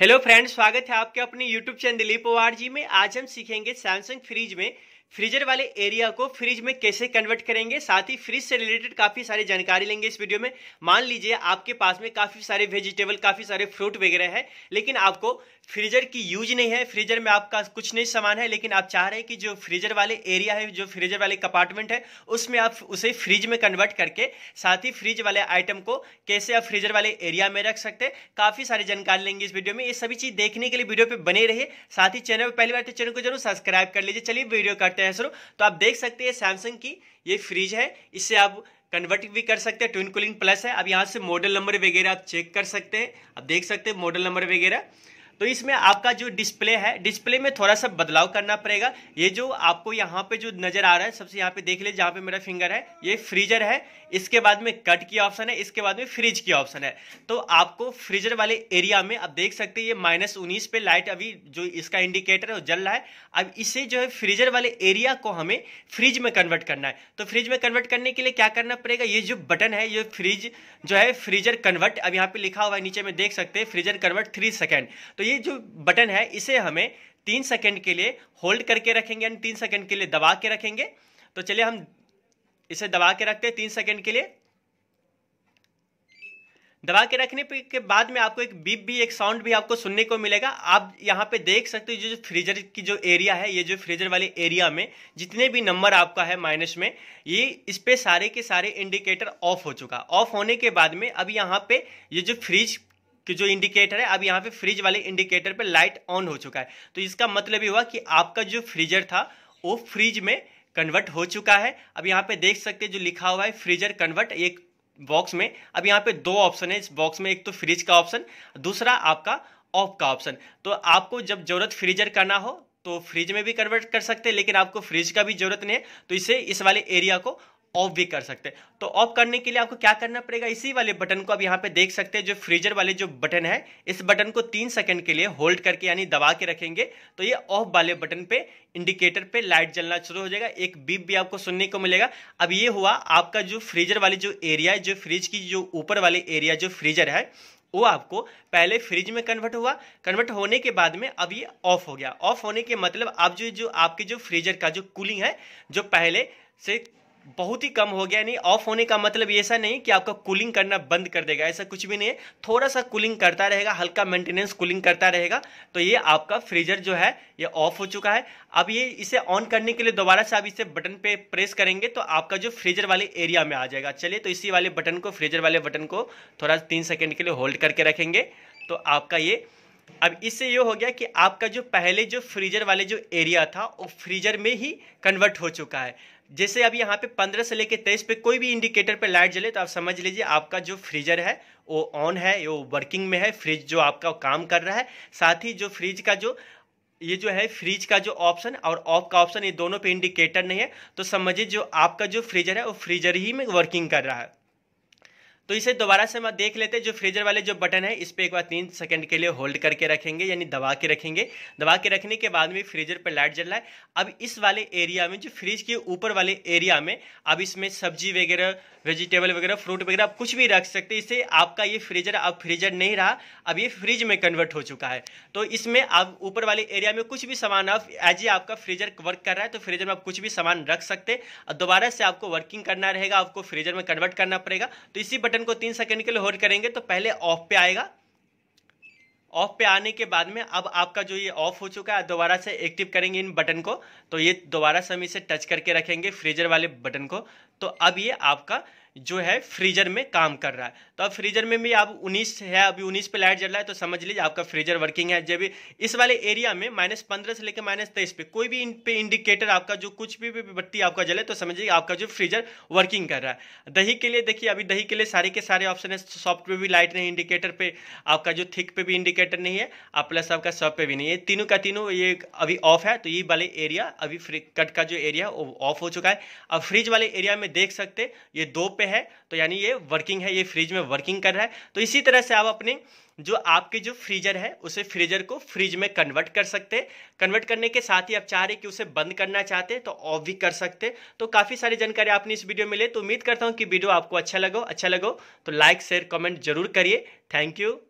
hello friends स्वागत है आपके अपने यूट्यूब चैनल दिलीप जी में आज हम सीखेंगे सैमसंग फ्रिज में फ्रीजर वाले एरिया को फ्रिज में कैसे कन्वर्ट करेंगे साथ ही फ्रिज से रिलेटेड काफ़ी सारी जानकारी लेंगे इस वीडियो में मान लीजिए आपके पास में काफ़ी सारे वेजिटेबल काफ़ी सारे फ्रूट वगैरह है लेकिन आपको फ्रीजर की यूज नहीं है फ्रीजर में आपका कुछ नहीं सामान है लेकिन आप चाह रहे हैं कि जो फ्रीजर वाले एरिया है जो फ्रीजर वाले कंपार्टमेंट है उसमें आप उसे फ्रिज में कन्वर्ट करके साथ ही फ्रिज वाले आइटम को कैसे आप फ्रीजर वाले एरिया में रख सकते हैं काफ़ी सारी जानकारी लेंगे इस वीडियो में ये सभी चीज़ देखने के लिए वीडियो पे बने रहिए साथ ही चैनल पर पहली बार तो चैनल को जरूर सब्सक्राइब कर लीजिए चलिए वीडियो का करते हैं सर तो आप देख सकते हैं सैमसंग की ये फ्रिज है इससे आप कन्वर्ट भी कर सकते हैं ट्विन कूलिंग प्लस है अब यहाँ से मॉडल नंबर वगैरह आप चेक कर सकते हैं आप देख सकते हैं मॉडल नंबर वगैरह तो इसमें आपका जो डिस्प्ले है डिस्प्ले में थोड़ा सा बदलाव करना पड़ेगा ये जो आपको यहाँ पे जो नज़र आ रहा है सबसे यहाँ पे देख लीजिए जहाँ पे मेरा फिंगर है ये फ्रीजर है इसके बाद में कट की ऑप्शन है इसके बाद में फ्रिज की ऑप्शन है तो आपको फ्रीजर वाले एरिया में आप देख सकते हैं ये माइनस उन्नीस पे लाइट अभी जो इसका इंडिकेटर है वो जल रहा है अब इसे जो है फ्रीजर वाले एरिया को हमें फ्रिज में कन्वर्ट करना है तो फ्रिज में कन्वर्ट करने के लिए क्या करना पड़ेगा ये जो बटन है ये फ्रिज जो है फ्रीजर कन्वर्ट अब यहाँ पे लिखा हुआ है नीचे में देख सकते हैं फ्रीजर कन्वर्ट थ्री सेकेंड तो ये जो बटन है इसे हमें तीन सेकंड के लिए होल्ड करके रखेंगे यानी तीन सेकंड के लिए दबा के रखेंगे तो चलिए हम इसे दबा के रखते हैं तीन सेकंड के लिए दबा के रखने के बाद में आपको एक बीप भी एक साउंड भी आपको सुनने को मिलेगा आप यहाँ पे देख सकते हो जो जो फ्रीजर की जो एरिया है ये जो फ्रीजर वाले एरिया में जितने भी नंबर आपका है माइनस में ये इस पे सारे के सारे इंडिकेटर ऑफ हो चुका ऑफ होने के बाद में अब यहाँ पे ये जो फ्रिज कि जो इंडिकेटर है अब यहाँ पे फ्रिज वाले इंडिकेटर पे लाइट ऑन हो चुका है तो इसका मतलब ये हुआ कि आपका जो फ्रीजर था वो फ्रिज में कन्वर्ट हो चुका है अब यहाँ पे देख सकते जो लिखा हुआ है फ्रीजर कन्वर्ट एक बॉक्स में अब यहाँ पे दो ऑप्शन है इस बॉक्स में एक तो फ्रिज का ऑप्शन दूसरा आपका ऑफ का ऑप्शन तो आपको जब जरूरत फ्रीजर करना हो तो फ्रिज में भी कन्वर्ट कर सकते हैं लेकिन आपको फ्रिज का भी जरूरत नहीं है तो इसे इस वाले एरिया को ऑफ भी कर सकते हैं तो ऑफ करने के लिए आपको क्या करना पड़ेगा इसी वाले बटन को आप यहाँ पे देख सकते हैं जो फ्रीजर वाले जो बटन है इस बटन को तीन सेकंड के लिए होल्ड करके यानी दबा के रखेंगे तो ये ऑफ वाले बटन पे इंडिकेटर पे लाइट जलना शुरू हो जाएगा एक बीप भी आपको सुनने को मिलेगा अब ये हुआ आपका जो फ्रीजर वाली जो एरिया है जो फ्रिज की जो ऊपर वाले एरिया जो फ्रीजर है वो आपको पहले फ्रिज में कन्वर्ट हुआ कन्वर्ट होने के बाद में अब ये ऑफ हो गया ऑफ होने के मतलब आप जो जो आपके जो फ्रीजर का जो कूलिंग है जो पहले से बहुत ही कम हो गया यानी ऑफ होने का मतलब ऐसा नहीं कि आपका कूलिंग करना बंद कर देगा ऐसा कुछ भी नहीं है थोड़ा सा कूलिंग करता रहेगा हल्का मेंटेनेंस कूलिंग करता रहेगा तो ये आपका फ्रीजर जो है ये ऑफ हो चुका है अब ये इसे ऑन करने के लिए दोबारा से आप इसे बटन पे प्रेस करेंगे तो आपका जो फ्रीजर वाले एरिया में आ जाएगा चलिए तो इसी वाले बटन को फ्रीजर वाले बटन को थोड़ा तीन सेकेंड के लिए होल्ड करके रखेंगे तो आपका ये अब इससे ये हो गया कि आपका जो पहले जो फ्रीजर वाले जो एरिया था वो फ्रीजर में ही कन्वर्ट हो चुका है जैसे अभी यहाँ पे 15 से लेके 23 पे कोई भी इंडिकेटर पे लाइट जले तो आप समझ लीजिए आपका जो फ्रीजर है वो ऑन है वो वर्किंग में है फ्रिज जो आपका काम कर रहा है साथ ही जो फ्रिज का जो ये जो है फ्रिज का जो ऑप्शन और ऑफ का ऑप्शन ये दोनों पे इंडिकेटर नहीं है तो समझिए जो आपका जो फ्रीजर है वो फ्रीजर ही में वर्किंग कर रहा है तो इसे दोबारा से हम देख लेते हैं जो फ्रीजर वाले जो बटन है इस पर एक बार तीन सेकंड के लिए होल्ड करके रखेंगे यानी दबा के रखेंगे दबा के रखने के बाद में फ्रीजर पर लाइट जल रहा है अब इस वाले एरिया में जो फ्रिज के ऊपर वाले एरिया में अब इसमें सब्जी वगैरह वेजिटेबल वगैरह फ्रूट वगैरह आप कुछ भी रख सकते इससे आपका ये फ्रीजर अब फ्रीजर नहीं रहा अब ये फ्रिज में कन्वर्ट हो चुका है तो इसमें आप ऊपर वाले एरिया में कुछ भी सामान आप एज ए आपका फ्रीजर वर्क कर रहा है तो फ्रीजर में आप कुछ भी सामान रख सकते हैं दोबारा से आपको वर्किंग करना रहेगा आपको फ्रीजर में कन्वर्ट करना पड़ेगा तो इसी बटन बटन को तीन सेकंड के लिए होल्ड करेंगे तो पहले ऑफ पे आएगा ऑफ पे आने के बाद में अब आपका जो ये ऑफ हो चुका है दोबारा से एक्टिव करेंगे इन बटन को तो ये दोबारा से हम इसे टच करके रखेंगे फ्रीजर वाले बटन को तो अब ये आपका जो है फ्रीजर में काम कर रहा है तो अब फ्रीजर में भी आप 19 है अभी 19 पे लाइट जल रहा है तो समझ लीजिए आपका फ्रीजर वर्किंग है जब इस वाले एरिया में माइनस पंद्रह से लेकर माइनस तेईस पे कोई भी इन पे इंडिकेटर आपका जो कुछ भी, बत्ती आपका जले तो समझ लीजिए आपका जो फ्रीजर वर्किंग कर रहा है दही के लिए देखिए अभी दही के लिए सारे के सारे ऑप्शन है सॉफ्ट पे भी लाइट नहीं इंडिकेटर पे आपका जो थिक पे भी इंडिकेटर नहीं है आप प्लस आपका सॉफ्ट पे भी नहीं है तीनों का तीनों ये अभी ऑफ है तो ये वाले एरिया अभी कट का जो एरिया ऑफ हो चुका है अब फ्रिज वाले एरिया में देख सकते ये दो पे में है तो यानी ये वर्किंग है ये फ्रिज में वर्किंग कर रहा है तो इसी तरह से आप अपने जो आपके जो फ्रीजर है उसे फ्रीजर को फ्रिज में कन्वर्ट कर सकते कन्वर्ट करने के साथ ही आप चाह रहे कि उसे बंद करना चाहते तो ऑफ भी कर सकते तो काफ़ी सारी जानकारी आपने इस वीडियो में ले तो उम्मीद करता हूँ कि वीडियो आपको अच्छा लगो अच्छा लगो तो लाइक शेयर कमेंट जरूर करिए थैंक यू